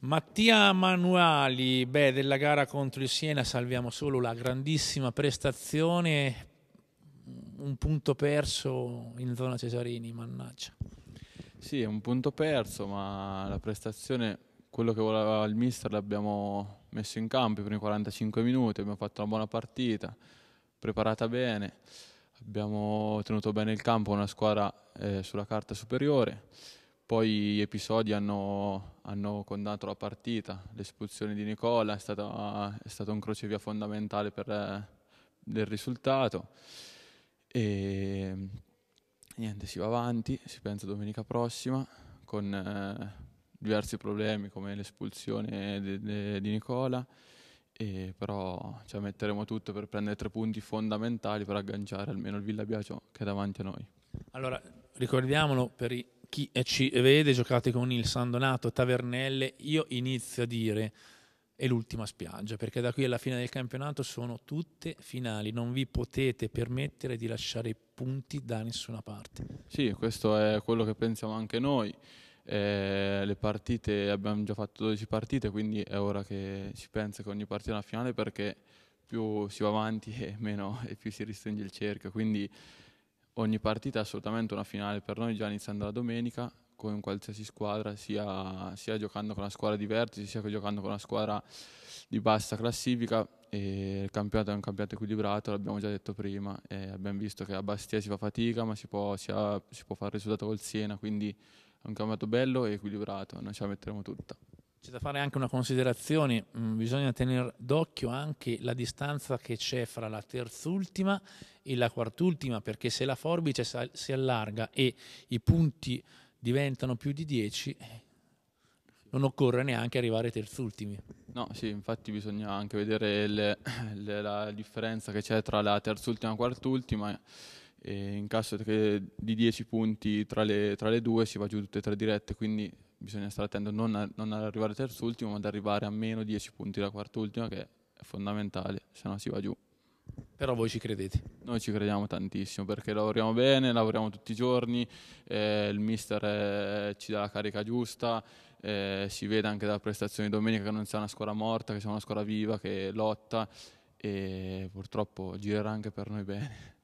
Mattia Manuali, beh, della gara contro il Siena salviamo solo la grandissima prestazione, un punto perso in zona Cesarini, mannaggia. Sì, è un punto perso, ma la prestazione, quello che voleva il mister l'abbiamo messo in campo i primi 45 minuti, abbiamo fatto una buona partita, preparata bene, abbiamo tenuto bene il campo, una squadra eh, sulla carta superiore poi gli episodi hanno, hanno condannato la partita, l'espulsione di Nicola è, stata, è stato un crocevia fondamentale per il eh, risultato e niente, si va avanti, si pensa domenica prossima con eh, diversi problemi come l'espulsione de, de, di Nicola, e però cioè, metteremo tutto per prendere tre punti fondamentali per agganciare almeno il Villa Biagio che è davanti a noi. Allora, ricordiamolo per i chi eh, ci vede giocate con il San Donato, Tavernelle, io inizio a dire è l'ultima spiaggia, perché da qui alla fine del campionato sono tutte finali, non vi potete permettere di lasciare punti da nessuna parte. Sì, questo è quello che pensiamo anche noi. Eh, le partite, abbiamo già fatto 12 partite, quindi è ora che si pensa che ogni partita è una finale perché più si va avanti e meno e più si ristringe il cerchio, quindi ogni partita è assolutamente una finale per noi già iniziando la domenica con qualsiasi squadra, sia, sia giocando con la squadra di vertici, sia giocando con la squadra di bassa classifica. E il campionato è un campionato equilibrato, l'abbiamo già detto prima. E abbiamo visto che a Bastia si fa fatica, ma si può, si ha, si può fare il risultato col Siena, quindi è un campionato bello e equilibrato, noi ce la metteremo tutta. C'è da fare anche una considerazione, mm, bisogna tenere d'occhio anche la distanza che c'è fra la terzultima e la quartultima, perché se la forbice si allarga e i punti diventano più di 10, eh, non occorre neanche arrivare ai terzultimi. No, sì, infatti bisogna anche vedere le, le, la differenza che c'è tra la terzultima e la quartultima. E in caso di 10 punti tra le, tra le due si va giù tutte e tre dirette, quindi bisogna stare attento non, a, non ad arrivare terzultimo, ma ad arrivare a meno 10 punti da quart'ultima, che è fondamentale, se no si va giù. Però voi ci credete? Noi ci crediamo tantissimo perché lavoriamo bene, lavoriamo tutti i giorni, eh, il mister eh, ci dà la carica giusta, eh, si vede anche dalla prestazione di domenica che non c'è una squadra morta, che siamo una squadra viva, che lotta e purtroppo girerà anche per noi bene.